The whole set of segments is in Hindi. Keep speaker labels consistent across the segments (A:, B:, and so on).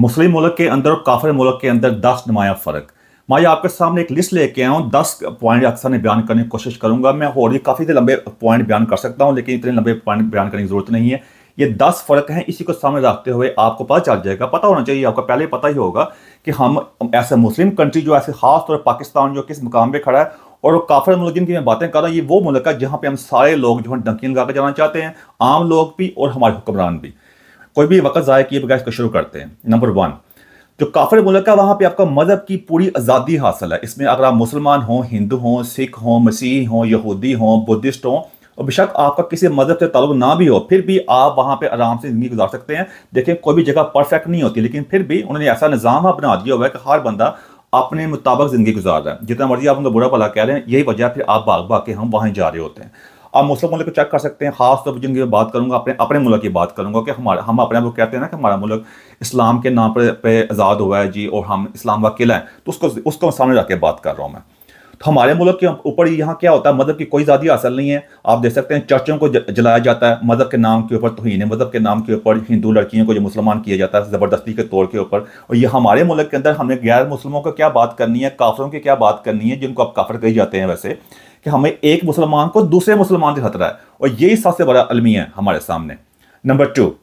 A: मुस्लिम मुल्क के अंदर और काफिर मुल्क के अंदर दस नुमाया फ़र्क मैं आपके सामने एक लिस्ट लेके आया हूँ दस पॉइंट अक्सर ने बयान करने की कोशिश करूँगा मैं और भी काफ़ी लंबे पॉइंट बयान कर सकता हूँ लेकिन इतने लंबे पॉइंट बयान करने की ज़रूरत नहीं है ये दस फ़र्क हैं इसी को सामने रखते हुए आपको पता चल जाएगा पता होना चाहिए आपको पहले पता ही होगा कि हम ऐसे मुस्लिम कंट्री जो ऐसे खास तौर पर पाकिस्तान जो किस मुकाम पर खड़ा है और काफिर मुल्क जिनकी मैं बातें कर रहा हूँ ये वो मुल्क है जहाँ पर हम सारे लोग जो है डंकी लगा के जाना चाहते हैं आम लोग भी और हमारे हुक्मरान भी कोई भी वक्त ज़ाय किए बगैर इसका शुरू करते हैं नंबर वन जो काफिर मुल्क है वहाँ पे आपका मज़हब की पूरी आज़ादी हासिल है इसमें अगर आप मुसलमान हों हिंदू हों सिख हों मसीह हों यहूदी हों बुद्धिस्ट हों और बेशक आपका किसी मजहब से ताल्लुक ना भी हो फिर भी आप वहाँ पे आराम से ज़िंदगी गुजार सकते हैं देखिए कोई भी जगह परफेक्ट नहीं होती लेकिन फिर भी उन्होंने ऐसा निज़ाम बना दिया हुआ है कि हर बंदा अपने मुताबिक ज़िंदगी गुजार रहा है जितना मर्जी आप उनको बुरा भला कह रहे हैं यही वजह फिर आप भाग भाग के हम वहीं जा रहे होते हैं आप मुस्लिम मुल्क को चेक कर सकते हैं खास तौर पर जिनकी मैं बात करूँगा अपने अपने मुल्क की बात करूँगा कि हमारा हम अपने आप को कहते हैं ना कि हमारा मुल्क इस्लाम के नाम पर पे आज़ाद हुआ है जी और हम इस्लाम का किला है तो उसको उसको सामने रख के बात कर रहा हूँ मैं तो हमारे मुल्क के ऊपर यहाँ क्या होता है मज़हब की कोई ज़्यादा असल नहीं है आप देख सकते हैं चर्चों को जलाया जाता है मज़हब के नाम के ऊपर तो ही मज़हब के नाम के ऊपर हिंदू लड़कियों को जो मुसलमान किया जाता है ज़बरदस्ती के तौर के ऊपर और ये हमारे मुल्क के अंदर हमें गैर मुसलमों को क्या बात करनी है काफरों की क्या बात करनी है जिनको आप काफर कही जाते हैं वैसे कि हमें एक मुसलमान को दूसरे मुसलमान से खतरा है और यही सबसे बड़ा अलमी है हमारे सामने नंबर टू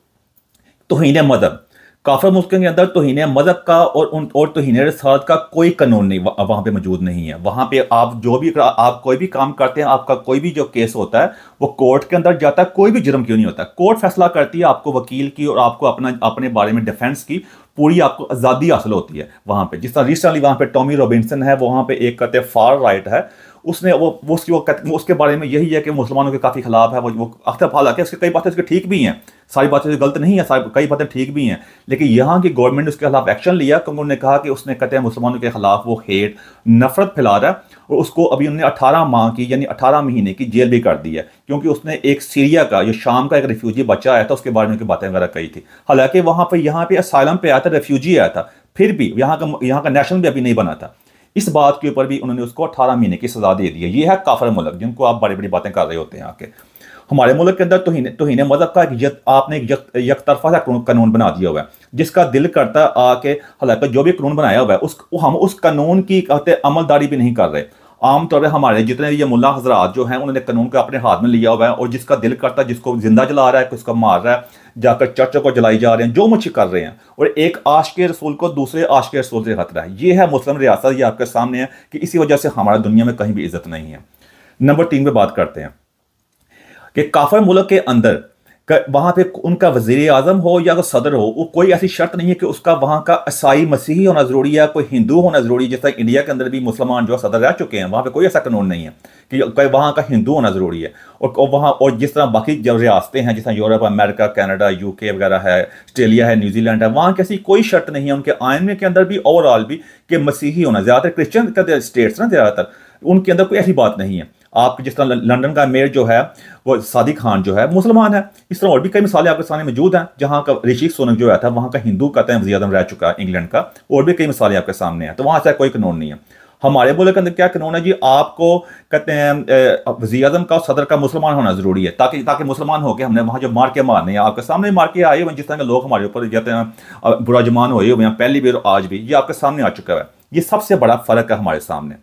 A: तोहन मज़हब काफर मुल्क के अंदर तोहन मज़हब का और उन और तोहन रसात का कोई कानून नहीं वह, वहाँ पे मौजूद नहीं है वहाँ पे आप जो भी आप कोई भी काम करते हैं आपका कोई भी जो केस होता है वो कोर्ट के अंदर जाता है कोई भी जुर्म क्यों नहीं होता कोर्ट फैसला करती है आपको वकील की और आपको अपना अपने बारे में डिफेंस की पूरी आपको आज़ादी हासिल होती है वहाँ पर जिस तरह रिसेंटली वहाँ पर टॉमी रॉबिनसन है वहाँ पर एक कहते हैं फार राइट है उसने वो वो उसकी वो उसके बारे में यही है कि मुसलमानों के काफ़ी खिलाफ है वो वो अख्तर हालांकि उसके कई बातें उसके ठीक भी हैं सारी बातें गलत नहीं है सारी कई बातें ठीक भी हैं लेकिन यहाँ की गवर्नमेंट ने उसके खिलाफ एक्शन लिया क्योंकि उन्होंने कहा कि उसने कहते हैं मुसलमानों के खिलाफ वो हेट नफरत फैला रहा है और उसको अभी उन्होंने अठारह माह की यानी अठारह महीने की जेल भी कर दी है क्योंकि उसने एक सीरिया का जो शाम का एक रेफ्यूजी बच्चा आया था उसके बारे में उनकी बातें वगैरह कही थी हालांकि वहाँ पर यहाँ पर असाइलम पर आया था रेफ्यूजी आया था फिर भी यहाँ का यहाँ का नेशनल भी अभी नहीं बना था इस बात के ऊपर भी उन्होंने उसको अठारह महीने की सज़ा दे दी है ये है काफर मुल्क जिनको आप बड़ी बड़ी बातें कर रहे होते हैं आके हमारे मुल्क के अंदर तोहन तोहन मज़हब का एक यक, आपने एक यक, यकतरफा सा कानून बना दिया हुआ है जिसका दिल करता आके हालांकि जो भी कानून बनाया हुआ है उस हम उस कानून की कहते अमलदारी भी नहीं कर रहे आमतौर पर हमारे जितने ये मुला हजरात जो हैं उन्होंने कानून को अपने हाथ में लिया हुआ है और जिसका दिल करता है जिसको जिंदा जला रहा है किसको मार रहा है जाकर चर्चों को जलाई जा रहे हैं जो मुझे कर रहे हैं और एक आश के रसूल को दूसरे आश के रसूल से खतरा है ये है मुस्लिम रियासत ये आपके सामने है कि इसी वजह से हमारा दुनिया में कहीं भी इज्जत नहीं है नंबर तीन पर बात करते हैं कि काफर मुल्क के अंदर वहाँ पे उनका वजीर अजम हो या अगर तो सदर हो वो कोई ऐसी शर्त नहीं है कि उसका वहाँ का ईसाई मसीही होना ज़रूरी है कोई हिंदू होना ज़रूरी है जिस तरह इंडिया के अंदर भी मुसलमान जो सदर रह चुके हैं वहां पे कोई ऐसा कानून नहीं है कि वहां का हिंदू होना ज़रूरी है और वहां और जिस तरह बाकी जब रियासतें हैं जिस तरह यूरोप अमेरिका कैनेडा यूके वगैरह है ऑस्ट्रेलिया है न्यूजीलैंड है वहाँ की ऐसी कोई शर्त नहीं है उनके आयन के अंदर भी ओवरऑल भी कि मसीही होना ज़्यादातर क्रिश्चियन का स्टेट्स ना ज़्यादातर उनके अंदर कोई ऐसी बात नहीं है आप जिस तरह लंदन का मेयर जो है वो सादिक खान जो है मुसलमान है इस तरह और भी कई मिसालें आपके सामने मौजूद हैं जहाँ का ऋषि सोनक जो है था वहाँ का हिंदू का तय वजी रह चुका है इंग्लैंड का और भी कई मिसालें आपके सामने हैं तो वहाँ ऐसा कोई कानून नहीं है हमारे बोले के अंदर क्या कानून है जी आपको कहते हैं वजी अजम का सदर का मुसलमान होना ज़रूरी है ताकि ताकि मुसलमान होकर हमने वहाँ जो मार के मारने हैं आपके सामने मार के आए हुए जिस तरह के लोग हमारे ऊपर कहते हैं बुरा जमान हुए हुए हैं पहली भी और आज भी ये आपके सामने आ चुका है ये सबसे बड़ा फ़र्क है हमारे सामने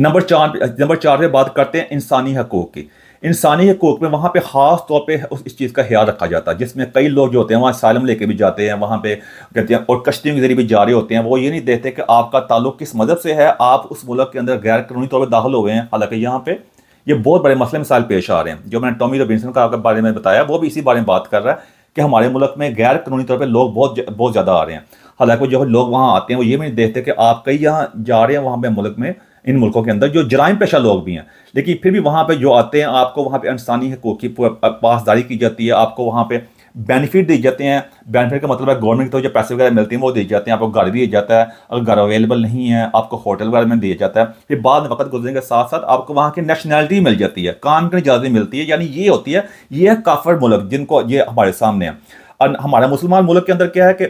A: नंबर चार नंबर चार पे बात करते हैं इंसानी हकूक़ की इंसानी हकूक़ में वहाँ पे ख़ास तौर पे उस इस चीज़ का ख्याल रखा जाता है जिसमें कई लोग जो होते हैं वहाँ सालम लेके भी जाते हैं वहाँ पे कहते हैं और कश्तियों के ज़रिए भी जा रहे होते हैं वो ये नहीं देखते कि आपका ताल्लुक किस मज़हब से है आप उस मुल्क के अंदर गैर कानूनी तौर पर दाखिल हो गए हैं हालांकि यहाँ पर ये बहुत बड़े मसले मिसाल पेश आ रहे हैं जो मैंने टॉमी रोबिनसन का आपके बारे में बताया वो भी इसी बारे में बात कर रहा है कि हमारे मुल्क में गैर कानूनी तौर पर लोग बहुत बहुत ज़्यादा आ रहे हैं हालांकि जो लोग वहाँ आते हैं वो ये भी नहीं देखते कि आप कई यहाँ जा रहे हैं वहाँ पे मुल्क में इन मुल्कों के अंदर जो जराइम पेशा लोग भी हैं लेकिन फिर भी वहाँ पर जो आते हैं आपको वहाँ पर इंसानी हकूक की पासदारी की जाती है आपको वहाँ पर बेनिफिट दिए जाते हैं बेनिफिट का मतलब है गवर्नमेंट की तरफ जो पैसे वगैरह मिलते हैं वो दिए जाते हैं आपको घर दिया जाता है अगर घर अवेलेबल नहीं है आपको होटल वगैरह में दिया जाता है फिर बाद में वक्त गुजरने के साथ साथ आपको वहाँ की नेशनैलिटी मिल जाती है काम करने इजाज़त मिलती है यानी ये होती है ये है काफर मुल्क जिनको ये हमारे सामने है और मुसलमान मुल्क के अंदर क्या है कि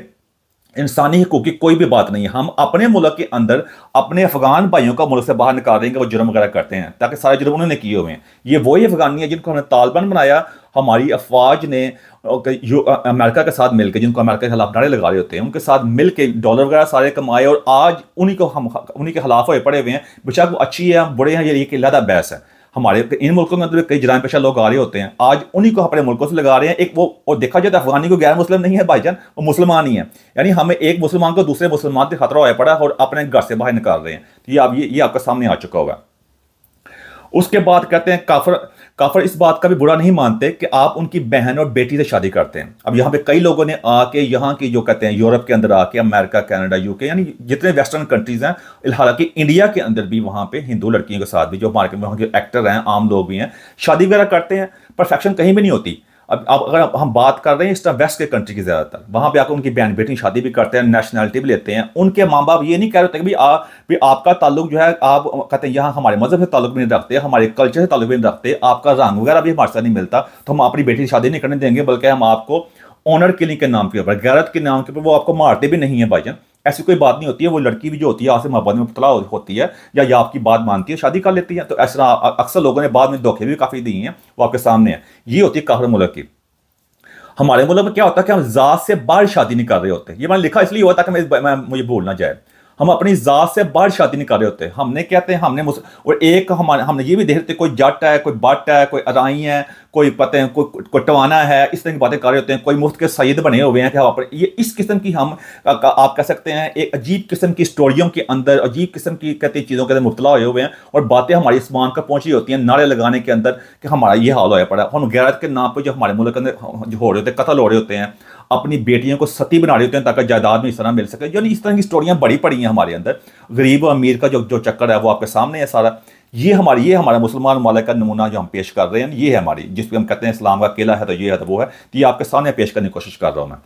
A: इंसानी हकूक की कोई भी बात नहीं है हम अपने मुल्क के अंदर अपने अफगान भाइयों का मुल्क से बाहर निकाल देंगे वो जुर्म वगैरह करते हैं ताकि सारे जुर्म उन्होंने किए हुए हैं ये वही अफगानी है जिनको हमने तालिबान बनाया हमारी अफवाज ने अमेरिका के साथ मिलकर जिनको अमेरिका के खिलाफ नारे लगा रहे होते हैं उनके साथ मिल के डॉलर वगैरह सारे कमाए और आज उन्हीं को हम उन्हीं के खिलाफ हुए पड़े हुए हैं बेशक वो अच्छी है हम बुरे हैं ये एक लहदा बहस है हमारे इन मुल्कों में तो कई जराम पेशा लोग आ रहे होते हैं आज उन्हीं को अपने मुल्कों से लगा रहे हैं एक वो और देखा जाए तो अफगानी को गैर मुस्लिम नहीं है भाईजान वो मुसलमान ही है यानी हमें एक मुसलमान को दूसरे मुसलमान से खतरा होया पड़ा और अपने घर से बाहर निकाल रहे हैं तो ये आप ये, ये आपका सामने आ चुका होगा उसके बाद कहते हैं काफर काफर इस बात का भी बुरा नहीं मानते कि आप उनकी बहन और बेटी से शादी करते हैं अब यहाँ पे कई लोगों ने आके यहाँ की जो कहते हैं यूरोप के अंदर आके अमेरिका कनाडा यूके यानी जितने वेस्टर्न कंट्रीज हैं हालांकि इंडिया के अंदर भी वहाँ पे हिंदू लड़कियों के साथ भी जो मार्केट में वहाँ के एक्टर हैं आम लोग भी हैं शादी वगैरह करते हैं परफेक्शन कहीं भी नहीं होती अब आप अगर हम बात कर रहे हैं इस टाइम वेस्ट के कंट्री की ज़्यादातर वहाँ पे आकर उनकी बहन बेटी शादी भी करते हैं नेशनैलिटी भी लेते हैं उनके माँ बाप ये नहीं कह रहे होते आ, भी आपका ताल्लुक जो है आप कहते हैं यहाँ हमारे मज़हब से ताल्लुक भी नहीं रखते हमारे कल्चर से ताल्लुक भी नहीं रखते आपका रंग वगैरह भी हमारे साथ नहीं मिलता तो हम अपनी बेटी की शादी नहीं करने देंगे बल्कि हम आपको ऑनर किलिंग के नाम के ऊपर गैरत के नाम के ऊपर वो आपको मारते भी नहीं है भाई जान ऐसी कोई बात नहीं होती है वो लड़की भी जो होती है आपसे मोहब्बत में मुबला होती है या या आपकी बात मानती है शादी कर लेती है तो ऐसा अक्सर लोगों ने बाद में धोखे भी काफ़ी दिए हैं वो आपके सामने है ये होती है काफर मुल्क की हमारे मुल्क में क्या होता है कि हम ज़ात से बाहर शादी नहीं कर रहे होते ये मैंने लिखा इसलिए हुआ था कि मैं मुझे भूल ना जाए हम अपनी ज़ात से बाहर शादी नहीं कर रहे होते हमने कहते हैं हमने और एक हमारे हमने ये भी देख रहे कोई जट है कोई बट है कोई अराई है कोई पते हैं कोई कोटवाना है इस तरह की बातें कर रहे होते हैं कोई मुफ्त के सईद बने हुए हैं कि हम अपने ये इस किस्म की हम आप कह सकते हैं एक अजीब किस्म की स्टोरियों के अंदर अजीब किस्म की कहते चीज़ों के अंदर मुबतला हुए हुए हैं और बातें हमारी इस मान पर पहुँची होती हैं नारे लगाने के अंदर कि हमारा ये हाल होया पड़ा हम गैरत के नाम पर जो हमारे मुल्क के अंदर जो हो रहे होते हैं कतल हो रहे होते हैं अपनी बेटियों को सती बना रहे होते हैं ताकि जायदाद में इस तरह मिल सके यानी इस तरह की स्टोरियाँ बड़ी पड़ी हैं हमारे अंदर गरीब और अमीर का जो जो चक्कर है वो आपके सामने है सारा ये हमारी ये हमारा मुसलमान मालिक का नमूना जो हम पेश कर रहे हैं ये है हमारी जिस पर हम कहते हैं इस्लाम का किला है तो ये है तो वो है तो ये आपके सामने पेश करने की कोशिश कर रहा हूँ मैं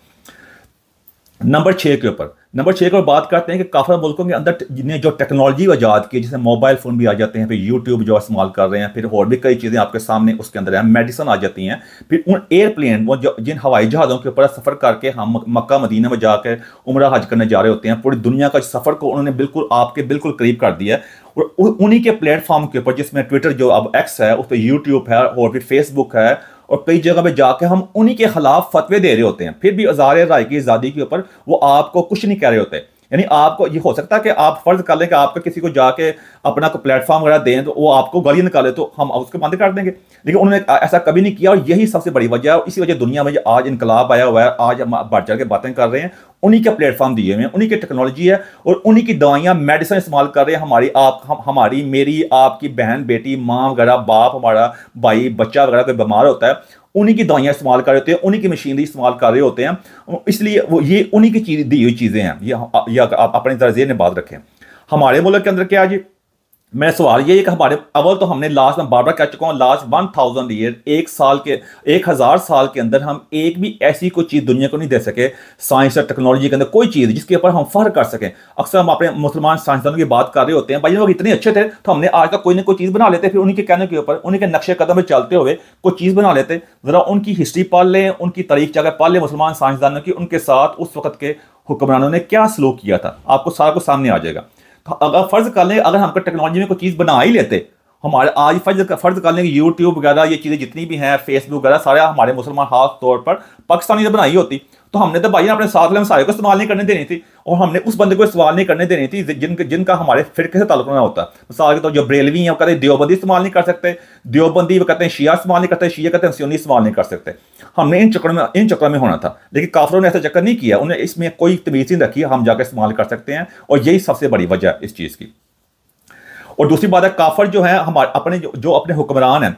A: नंबर छः के ऊपर नंबर छः के ऊपर बात करते हैं कि काफ़ी मुल्कों के अंदर ने जो टेक्नोलॉजी ईजाद की जैसे मोबाइल फ़ोन भी आ जाते हैं फिर यूट्यूब जो इस्तेमाल कर रहे हैं फिर और भी कई चीज़ें आपके सामने उसके अंदर हैं मेडिसन आ जाती हैं फिर उन एयरप्लेन वो जो जिन हवाई जहाज़ों के ऊपर सफ़र करके हम मक्का मदीना में जाकर उम्र हज करने जा रहे होते हैं पूरी दुनिया का सफ़र को उन्होंने बिल्कुल आपके बिल्कुल करीब कर दिया है और उन्हीं के प्लेटफॉर्म के ऊपर जिसमें ट्विटर जो अब एक्स है उस पर यूट्यूब है और फिर फेसबुक है और कई जगह पे जाके हम उन्हीं के खिलाफ फतवे दे रहे होते हैं फिर भी अजार राय की आज़ादी के ऊपर वो आपको कुछ नहीं कह रहे होते यानी आपको ये हो सकता है कि आप फर्ज कर लें कि आपका किसी को जाके अपना को प्लेटफॉर्म वगैरह दें तो वो आपको गाली निकाले तो हम उसको बंद कर देंगे लेकिन उन्होंने ऐसा कभी नहीं किया और यही सबसे बड़ी वजह है इसी वजह दुनिया में आज इनकलाब आया हुआ है आज हम बढ़ चढ़ के बातें कर रहे हैं उन्हीं के प्लेटफॉर्म दिए हुए हैं उन्हीं की टेक्नोलॉजी है और उन्हीं की दवाइयाँ मेडिसिन इस्तेमाल कर रहे हैं हमारी आप हम हमारी मेरी आपकी बहन बेटी माँ वगैरह बाप हमारा भाई बच्चा वगैरह कोई बीमार होता है उन्हीं की दवाइयाँ इस्तेमाल कर रहे होते हैं उन्हीं की मशीनरी इस्तेमाल कर रहे होते हैं इसलिए वो ये उन्हीं की चीज दी हुई चीज़ें हैं ये, आप अपनी तरह ने बात रखें हमारे मुल्क के अंदर क्या है जी मेरा सवाल ये है कि हमारे अवल तो हमने लास्ट में बार बार कह चुका हूँ लास्ट वन थाउजेंड ईयर एक साल के एक हज़ार साल के अंदर हम एक भी ऐसी कोई चीज़ दुनिया को नहीं दे सके साइंस और टेक्नोलॉजी के अंदर कोई चीज़ जिसके ऊपर हम फर्क कर सकें अक्सर हम अपने मुसलमान साइंसदानों की बात कर रहे होते हैं भाई लोग इतने अच्छे थे तो हमने आज तक कोई ना कोई चीज़ बना लेते फिर उनके कहने के ऊपर उनके नक्शे कदम में चलते हुए कोई चीज़ बना लेते ज़रा उनकी हिस्ट्री पाल लें उनकी तारीख जगह पाल लें मुसलमान साइंसदानों की उनके साथ उस वक्त के हुक्मरानों ने क्या सलूक किया था आपको सारा कुछ सामने आ जाएगा अगर फर्ज कर लें अगर हमको टेक्नोलॉजी में कोई चीज़ बना ही लेते हमारे आज फर्ज फर्ज कर लें कि यूट्यूब वगैरह ये चीज़ें जितनी भी हैं फेसबुक वगैरह सारे हमारे मुसलमान खास तौर पर पाकिस्तानी ने बनाई होती तो हमने तो भाई अपने साथ सारे को इस्तेमाल नहीं करने देनी थी और हमने उस बंदे को इस्तेमाल नहीं करने देनी थी जिन जिनका हमारे फिरके से ताल्लुक ना होता मिसाल के तौर तो जो बरेलवी हैं वो कहते हैं देवबंदी इस्तेमाल नहीं कर सकते देवबंदी वो कहते हैं शिया इस्तेमाल नहीं करते शिया कहते हैं सियोनी इस्तेमाल नहीं कर सकते हमें इन चक्रों में इन चक्करों में होना था लेकिन काफरों ने ऐसा चक्कर नहीं किया उन्हें इसमें कोई तमीज़ नहीं रखी हम जाकर इस्तेमाल कर सकते हैं और यही सबसे बड़ी वजह इस चीज़ की और दूसरी बात है काफर जो है हमारे अपने जो, जो अपने हुक्मरान हैं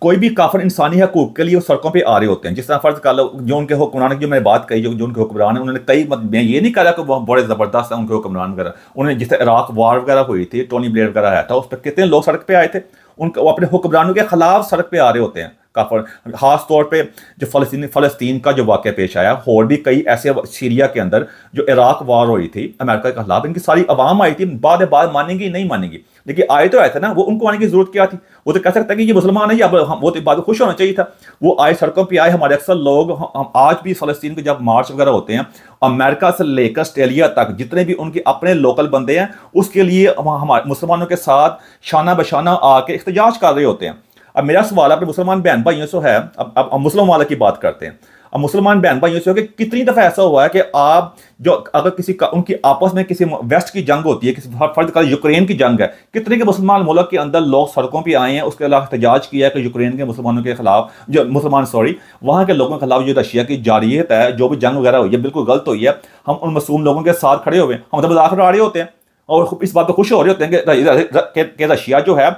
A: कोई भी काफर इंसानी हकूक के लिए वो सड़कों पे आ रहे होते हैं जिस तरह फ़र्ज़ कर लो जो उनके हुक्मरान की जो मैंने बात कही जो जो उनके हुक्मरान है उन्होंने कई मत मैं ये नहीं कहा कि वह बड़े ज़बरदस्त हैं उनके हुक्मरान वगैरह उन्होंने जिससे इराक वार वगैरह हुई थी टोनी ब्लेड वगैरह आया था उस पर कितने लोग सड़क पर आए थे उनके वो अपने हुक्मरानों के खिलाफ सड़क पर आ रहे होते हैं काफर खास तौर पे जो फलस्तीन फ़लस्तीन का जो वाक़ पेश आया और भी कई ऐसे सीरिया के अंदर जो इराक वार हुई थी अमेरिका के खिलाफ इनकी सारी आवाम आई थी बाद बाद मानेंगी नहीं मानेंगी लेकिन आए तो आए थे ना वो उनको आने की जरूरत क्या थी वो तो कह सकता है कि ये मुसलमान है या वो तो बात खुश होना चाहिए था वो आए सड़कों पर आए हमारे अक्सर लोग हम आज भी फलस्तीन के जब मार्च वगैरह होते हैं अमेरिका से लेकर ऑस्ट्रेलिया तक जितने भी उनके अपने लोकल बंदे हैं उसके लिए हमारे मुसलमानों के साथ शाना बशाना आके एहतजाज कर रहे होते हैं अब मेरा सवाल अपने मुसलमान बहन भाइयों से है अब अब मुस्लिम वाला की बात करते हैं अब मुसलमान बहन भाइयों से हो कि कितनी दफ़ा ऐसा हुआ है कि आप जो अगर किसी का उनकी आपस में किसी वेस्ट की जंग होती है किसी फर्द का यूक्रेन की जंग है कितने के मुसलमान मुल्क के अंदर लोग सड़कों पर आए हैं उसके अलावा एहतजाज किया है कि यूक्रेन के मुसलमानों के खिलाफ जो मुसलमान सॉरी वहाँ के लोगों के खिलाफ जो रशिया की जारियत है जो भी जंग वगैरह हुई है बिल्कुल गलत हुई है हम उन मसूम लोगों के साथ खड़े हुए हम तो मजाक आ रहे होते हैं और इस बात पर खुश हो रहे होते हैं कि रशिया जो है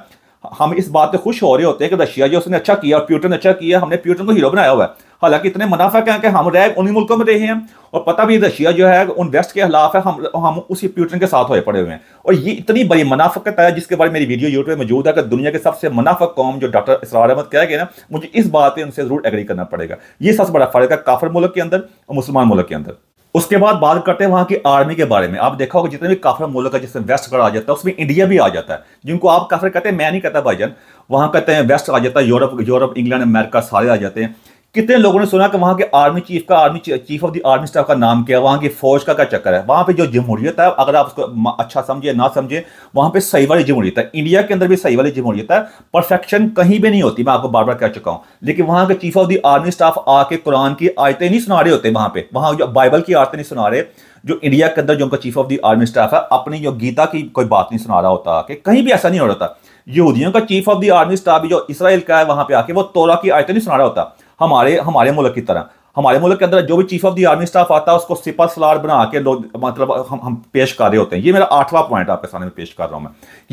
A: हम इस बात पर खुश हो रहे होते हैं कि रशिया जो उसने अच्छा किया और प्यूटन ने अच्छा किया हमने प्यूटन को हीरो बनाया हुआ है हालांकि इतने मुनाफा हैं कि हम रैग उन्हीं मुल्कों में रहे हैं और पता भी रशिया जो है उन वेस्ट के खिलाफ है हम हम उसी प्यूटन के साथ होए पड़े हुए हैं और ये इतनी बड़ी मुनाफकत है जिसके बारे में मेरी वीडियो यूट्यूब में मौजूद है कि दुनिया के सबसे मुनाफा कौम जो डॉक्टर इसरार अहमद कह गए ना मुझे इस बात पर उनसे ज़रूर एग्री करना पड़ेगा ये सबसे बड़ा फ़र्क है काफर मुल्क के अंदर और मुसलमान मुल्क के अंदर उसके बाद बात करते हैं वहां की आर्मी के बारे में आप देखा होगा जितने भी काफर मुल्क है जिसमें वेस्ट आ जाता है उसमें इंडिया भी आ जाता है जिनको आप काफर कहते हैं मैं नहीं कहता भाईजान वहां कहते हैं वेस्ट आ जाता है यूरोप यूरोप इंग्लैंड अमेरिका सारे आ जाते हैं कितने लोगों ने सुना कि वहाँ के आर्मी चीफ का army chief of the army staff का नाम क्या है वहाँ की फौज का क्या चक्कर है वहाँ पे जो जमहूरियत है अगर आप उसको अच्छा समझे ना समझे वहाँ पे सही वाली जमहूरियत है इंडिया के अंदर भी सही वाली जमहूरियत है परफेक्शन कहीं भी नहीं होती मैं आपको बार बार कह चुका हूँ लेकिन वहाँ के chief of the army staff आके कुरान की आयतें नहीं सुना रहे होते वहाँ पर वहाँ जो बाइबल की आयतें नहीं सुना रहे जो इंडिया के अंदर जो उनका chief of the army staff है अपनी जो गीता की कोई बात नहीं सुना रहा होता कि कहीं भी ऐसा नहीं हो रहा था यहूदियों का chief of the army staff जो इसराइल का है वहाँ पे आके वो तोरा की आयतें नहीं सुना रहा होता हमारे हमारे मुल्क की तरह हमारे मुल्क के अंदर जो भी chief of the army staff आता है उसको सिपा सलार बना के लोग मतलब हम हम पेश कर रहे होते हैं ये मेरा आठवां पॉइंट आपके सामने में पेश कर रहा हूँ मैं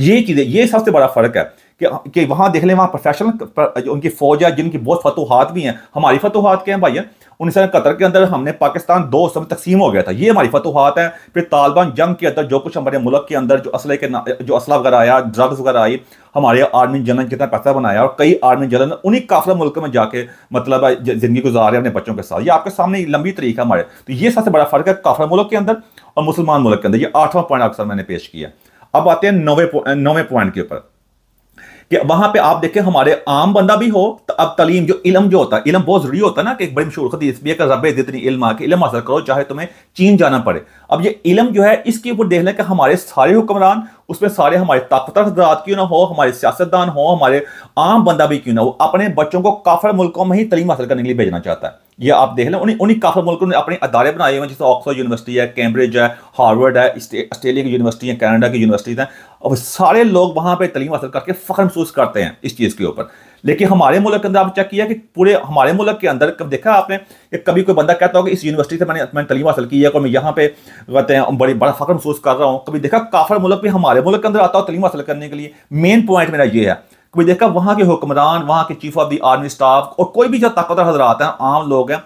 A: ये चीज़ें ये सबसे बड़ा फ़र्क है कि कि वहाँ देख लें वहाँ प्रोफेशनल उनकी फौज है जिनकी बहुत फतोहत भी हैं हमारी फतोहत के हैं भाई है? उन्नीस इकहत्तर के अंदर हमने पाकिस्तान दो में तकसीम हो गया था ये हमारी फतवाहत है फिर तालिबान जंग के अंदर जो कुछ हमारे मुल्क के अंदर जो असले के जो असला वगैरह आया ड्रग्स वगैरह आई हमारे आर्मी जनरल जितना पैसा बनाया और कई आर्मी जनरल उन्हीं काफिला मुल्क में जाके मतलब ज़िंदगी गुजार रहे अपने बच्चों के साथ ये आपके सामने लंबी तरीक है हमारे तो ये सबसे बड़ा फ़र्क है काफिला मुल्क के अंदर और मुसलमान मुल्क के अंदर ये आठवां पॉइंट अक्सर मैंने पेश किया अब आते हैं नौवे नौवें पॉइंट के ऊपर कि वहां पे आप देखें हमारे आम बंदा भी हो तो अब तलीम जो इलम जो होता है इलम बहुत जरूरी होता है ना कि एक बड़ी मशहूर खदीस भी रब जितनी इल्म आके इलम हासिल करो चाहे तुम्हें चीन जाना पड़े अब ये इलम जो है इसके ऊपर देख लें कि हमारे सारे हुक्मरान उसमें सारे हमारे ताकत हजरात क्यों ना हो हमारे सियासतदान हो हमारे आम बंदा भी क्यों ना हो अपने बच्चों को काफर मुल्कों में ही तलीम हासिल करने के लिए भेजना चाहता है ये आप देख लें उन्हीं उन्हीं काफर मुल्कों ने अपने अदारे बनाए हुए हैं जैसे ऑक्सफर्ड यूनिवर्सिटी है कैम्ब्रिज है हार्वर्ड है ऑस्ट्रेलिया की यूनिवर्सिटी है कैनेडा की यूनिवर्सिटीज़ हैं और सारे लोग वहाँ पर तलीम हासिल करके फ़ख्र महसूस करते हैं इस चीज़ के ऊपर लेकिन हमारे मुल्क के अंदर आप चेक किया कि पूरे हमारे मुल्क के अंदर कब देखा आपने एक कभी कोई बंदा कहता हो कि इस यूनिवर्सिटी से मैंने मैंने तलीम हासिल की है और मैं यहाँ पे कहते हैं बड़ी बड़ा फख्र महसूस कर रहा हूँ कभी देखा काफर मुल्क भी हमारे मुल्क के अंदर आता हो तलीम हासिल करने के लिए मेन पॉइंट मेरा ये है कभी देखा वहाँ के हुक्मरान वहाँ के chief of the army staff और कोई भी जो ताकतवर हजरात हैं आम लोग हैं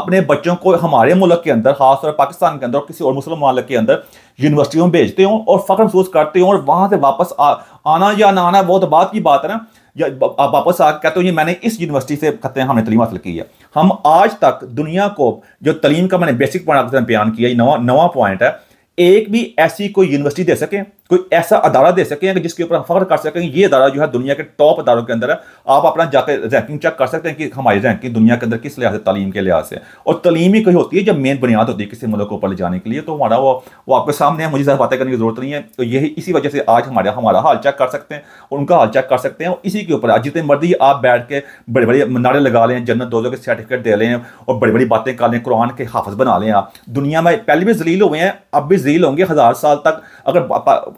A: अपने बच्चों को हमारे मुल्क के अंदर खासतौर पाकिस्तान के अंदर और किसी और मुस्लिम मालक के अंदर यूनिवर्सिटियों में भेजते हों और फ़ख्र महसूस करते हों और वहाँ से वापस आ, आना या ना आना बहुत तो बात की बात है ना या वापस आ कहते हो ये मैंने इस यूनिवर्सिटी से कहते हैं हमने तलीम हासिल की है हम आज तक दुनिया को जो तलीम का मैंने बेसिक पॉइंट आपके बयान किया ये नवा नवा पॉइंट है एक भी ऐसी कोई यूनिवर्सिटी दे सके कोई ऐसा अदारा दे सकें जिसके ऊपर हम फख्र कर सकें ये अदारा जो है दुनिया के टॉप अदारों के अंदर है आप अपना जाकर रैंकिंग चेक कर सकते हैं कि हमारी रैंकिंग दुनिया के अंदर किस लिहाज से तालीम के लिहाज से और तलीम ही कहीं होती है जब मेन बुनियाद होती है किसी मुल्क को ऊपर ले जाने के लिए तो हमारा वो वो आपके सामने है मुझे ज़्यादा बातें करने की जरूरत नहीं है तो यही इसी वजह से आज हमारा हमारा हाल चेक कर सकते हैं और उनका हाल चेक कर सकते हैं और इसी के ऊपर आज जितने मर्जी आप बैठ के बड़े बड़े नारे लगा लें जन्नत दो के सर्टिफिकेट दे लें और बड़ी बड़ी बातें कर लें कुरान के हाफज बना लें आप हाँ, दुनिया में पहले भी जलील हुए हैं अब भी जलील होंगे हज़ार साल तक अगर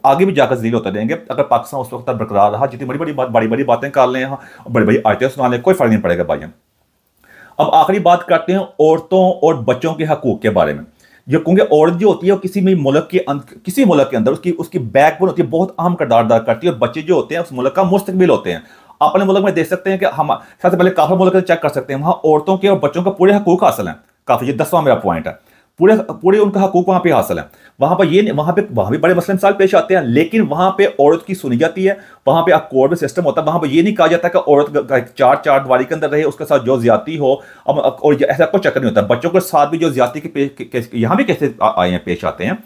A: आगे भी जाकर जलील होते रहेंगे अगर पाकिस्तान उस वक्त बरकरार रहा जितनी बड़ी बड़ी बात बड़ी बड़ी बातें कर लें यहाँ बड़ी बड़ी आयतें सुना लें कोई फ़र्क नहीं पड़ेगा भाई अब आखिरी बात करते हैं औरतों और बच्चों के हकूक़ के बारे में जो क्योंकि औरत जो होती है वो किसी भी मुल्क के अंदर किसी मुल्क के अंदर उसकी उसकी बैकबोन होती है बहुत अहम किरदार अदा करती है और बच्चे जो होते हैं उस मुल्क का मुस्तबिल होते हैं अपने मुल्क में देख सकते हैं कि हम सबसे पहले काफ़ी मुल्क चेक कर सकते हैं वहाँ औरतों के और बच्चों का पूरे हकूक हासिल हैं काफ़ी ये दसवां मेरा पॉइंट है पूरे पूरे उनका हकूक वहां पे हासिल है वहां पर ये वहां पे वहां भी बड़े मसले मिसाल पेश आते हैं लेकिन वहां पे औरत की सुनी जाती है वहां पे आप कोर्ट में सिस्टम होता है वहां पर ये नहीं कहा जाता कि औरत चार चार दीवारी के अंदर रहे उसके साथ जो ज्यादा हो अब और ऐसा कोई चक्कर नहीं होता बच्चों के साथ भी जो ज्यादा के यहाँ भी कैसे आए हैं पेश आते हैं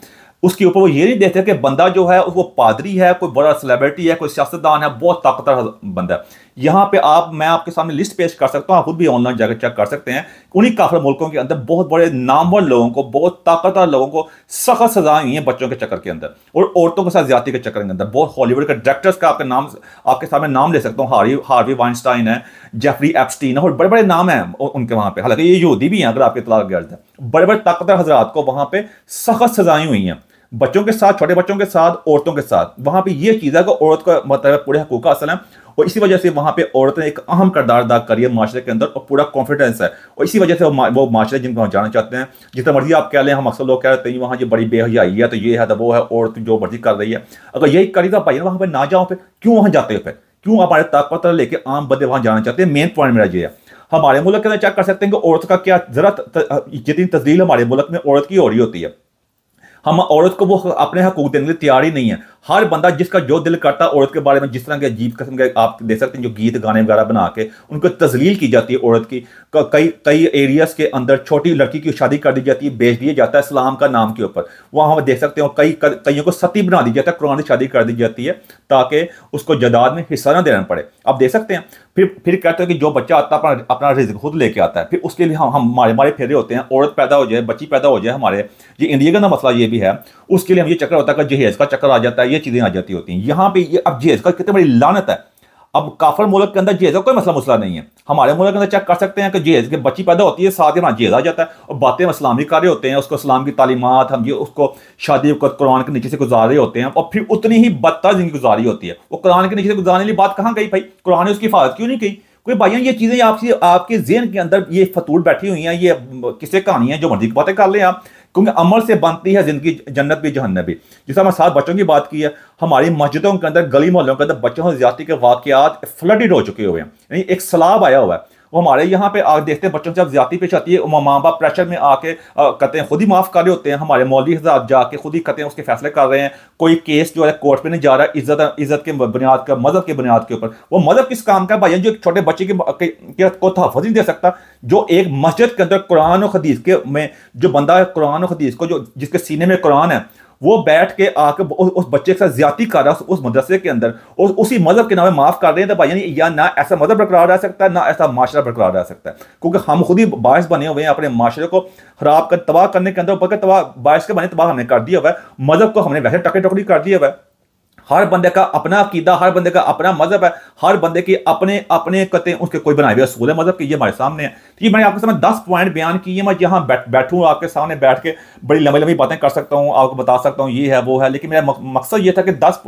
A: उसके ऊपर वो ये नहीं देखते कि बंदा जो है वो पादरी है कोई बड़ा सेलिब्रिटी है कोई सियासतदान है बहुत ताकतवर बंदा है यहाँ पे आप मैं आपके सामने लिस्ट पेश कर सकता हूँ आप खुद भी ऑनलाइन जाकर चेक कर सकते हैं उन्हीं काफिल मुल्कों के अंदर बहुत बड़े नामवर लोगों को बहुत ताकतवर लोगों को सख्त सजाएं हुई हैं बच्चों के चक्कर के अंदर और औरतों के साथ ज्यादा के चक्कर के अंदर बहुत हॉलीवुड के डायरेक्टर्स का आपके नाम आपके सामने नाम ले सकता हूँ हार्वी वाइनस्टाइन है जेफरी एप्सटीन है और बड़े बड़े नाम हैं उनके वहाँ पर हालांकि ये योदी भी हैं अगर आपके तलाक गर्ज है बड़े बड़े ताकतवर हजरात को वहाँ पर सख्त सजाएं हुई हैं बच्चों के साथ छोटे बच्चों के साथ औरतों के साथ वहाँ पे ये चीज़ है कि औरत का मतलब पूरे हकूक का असल है और इसी वजह से वहाँ पे औरतें एक अहम करदार अदा करी है माशरे के अंदर और पूरा कॉन्फिडेंस है और इसी वजह से वो माशरे जिनको हम जाना चाहते हैं जितना मर्जी आप कह लें हम अक्सर लोग कह रहे हैं वहाँ ये बड़ी बेहजाई है तो ये है तो वो है औरत जो मर्जी कर रही है अगर यही करी तो भाई वहाँ पर ना जाओ फिर क्यों वहाँ जाते हो फिर क्यों आप हमारे ताकत लेके आम बंदे वहाँ जाना चाहते हैं मेन पॉइंट मेरा ये है हमारे मुल्क के अंदर चेक कर सकते हैं कि औरत का क्या जरा जितनी तस्दील हमारे मुल्क में औरत की हो रही होती है हम औरत को वो अपने हकूक देने के लिए तैयार ही नहीं है हर बंदा जिसका जो दिल करता है औरत के बारे में जिस तरह के अजीब कस्म के आप दे सकते हैं जो गीत गाने वगैरह बना के उनको तजलील की जाती है औरत की कई कई एरियाज के अंदर छोटी लड़की की शादी कर दी जाती है बेच दिया जाता है इस्लाम का नाम के ऊपर वहाँ हम देख सकते हैं कई कईयों को सती बना दी जाता है कुरानी शादी कर दी जाती है ताकि उसको जदाद में हिस्सा ना देना पड़े आप देख सकते हैं फिर फिर कहते हैं कि जो बच्चा आता है अपना अपना रिज्क खुद लेके आता है फिर उसके लिए हम हम हमारे हमारे फेरे होते हैं औरत पैदा हो जाए बच्ची पैदा हो जाए हमारे ये इंडिया का ना मसला ये भी है उसके लिए हम ये चक्कर होता है कि जहेज का चक्कर आ जाता है ये ये चीज़ें आ जाती होती हैं यहां पे ये अब जेज का कितनी बड़ी लानत है अब काफर मुल्क के अंदर जेज का कोई मसला मसला नहीं है हमारे मुल्क के अंदर चेक कर सकते हैं कि जेज के बच्ची पैदा होती है साथ ही वहाँ जेज आ जाता है और बातें हम इस्लामी कर रहे होते हैं उसको इस्लाम की तालीमत हम ये उसको शादी वक्त कुरान के नीचे से गुजार रहे होते हैं और फिर उतनी ही बदतर जिंदगी गुजारी होती है वो कुरान के नीचे से गुजारने की बात कहाँ गई भाई कुरान ने उसकी हिफाजत क्यों नहीं की कोई भाइयों ये चीज़ें आपकी आपके जेन के अंदर ये फतूल बैठी हुई हैं ये किसी कहानी है जो मर्जी की बातें कर लें आप क्योंकि अमल से बनती है जिंदगी जन्नत भी जहन्नत भी जैसे हमारे साथ बच्चों की बात की है हमारी मस्जिदों के अंदर गली मोहल्लों के अंदर बच्चों से ज्यादा के वाकत फ्लडिड हो चुके हुए हैं यानी एक सलाब आया हुआ है वो हमारे यहाँ पे आग देखते हैं बच्चों से जब ज्यादा पेश आती है माँ बाप प्रेशर में आके कतें खुद ही माफ़ कर रहे होते हैं हमारे मौली हजार जाके खुद ही कतें उसके फैसले कर रहे हैं कोई केस जो है कोर्ट में नहीं जा रहा इज्जत इज्जत के बुनियाद का मजहब के बुनियाद के ऊपर वो मजहब किस काम का भाई जो एक छोटे बच्चे के को तहफ़ नहीं दे सकता जो एक मस्जिद के अंदर कुरान और हदीस के में जो बंदा है कुरान और हदीस को जो जिसके सीने में कुरान है वो बैठ के आकर उस, बच्चे के साथ ज्यादा कर रहा है उस मदरसे के अंदर और उसी मज़हब के नाम माफ़ कर रहे हैं तो भाई या ना ऐसा मज़हब बरकरार रह सकता है ना ऐसा माशरा बरकरार रह सकता है क्योंकि हम खुद ही बायस बने हुए हैं अपने माशरे को खराब कर तबाह करने के अंदर ऊपर तबाह बायस के बने तबाह हमने कर दिया हुआ है मज़हब को हमने वैसे टकरी टकरी कर दिया हुआ है हर बंदे का अपना अकीदा हर बंदे का अपना मजहब है हर बंदे के अपने अपने कते उसके कोई बनाए हुए असूल है मजहब के ये हमारे सामने है ठीक तो है मैंने आपके सामने दस पॉइंट बयान किए मैं यहाँ बैठ बैठूँ आपके सामने बैठ के बड़ी लंबी लंबी बातें कर सकता हूँ आपको बता सकता हूँ ये है वो है लेकिन मेरा मकसद ये था कि दस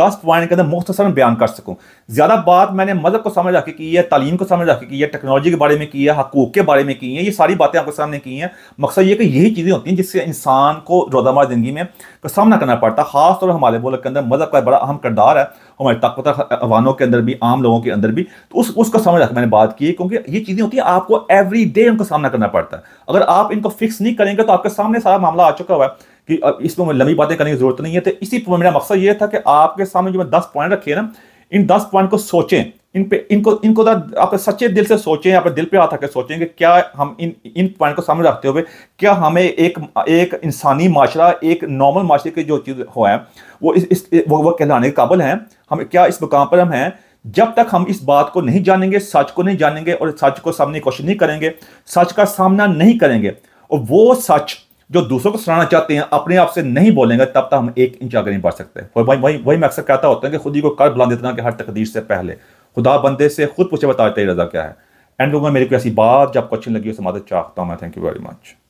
A: दस पॉइंट के अंदर मुख्तसर बयान कर सकूँ ज़्यादा बात मैंने मजहब को समझ रखी की है तालीम को समझ रखी की है टेक्नोलॉजी के बारे में की है हकूक के बारे में की है ये सारी बातें आपके सामने की हैं मकसद ये कि यही चीज़ें होती हैं जिससे इंसान को रोजामा ज़िंदगी में सामना करना पड़ता है खासतौर हमारे मुल्क के अंदर मजहब का बड़ा अहम किरदार है हमारे ताकत अवानों के अंदर भी आम लोगों के अंदर भी तो उस उसको समझ रख मैंने बात की क्योंकि ये चीज़ें होती हैं आपको एवरी डे उनका सामना करना पड़ता है अगर आप इनको फिक्स नहीं करेंगे तो आपके सामने सारा मामला आ चुका हुआ है कि इसमें लंबी बातें करने की जरूरत नहीं है तो इसी मेरा मकसद ये था कि आपके सामने जो मैं दस पॉइंट रखे ना इन दस पॉइंट को सोचें इन पे इनको इनको आप सच्चे दिल से सोचें आप दिल पे हाथ आकर सोचें कि क्या हम इन इन पॉइंट को सामने रखते हुए क्या हमें एक एक इंसानी माशरा एक नॉर्मल माशरे की जो चीज़ हो है वो इस, इस वो, वो कहलाने के काबिल हैं हम क्या इस मुकाम पर हम हैं जब तक हम इस बात को नहीं जानेंगे सच को नहीं जानेंगे और सच को सामने कोशिश नहीं करेंगे सच का सामना नहीं करेंगे और वो सच जो दूसरों को सुनाना चाहते हैं अपने आप से नहीं बोलेंगे तब तक हम एक इंच आगे नहीं बढ़ सकते और वही वही वही मैं अक्सर कहता होता है कि खुद ही को कर बुला देता कि हर तकदीर से पहले खुदा बंदे से खुद पूछे बता तेरी रजा क्या है एंड लोगों मेरी कोई ऐसी बात जब क्वेश्चन लगी उससे मदद चाहता हूँ मैं थैंक यू वेरी मच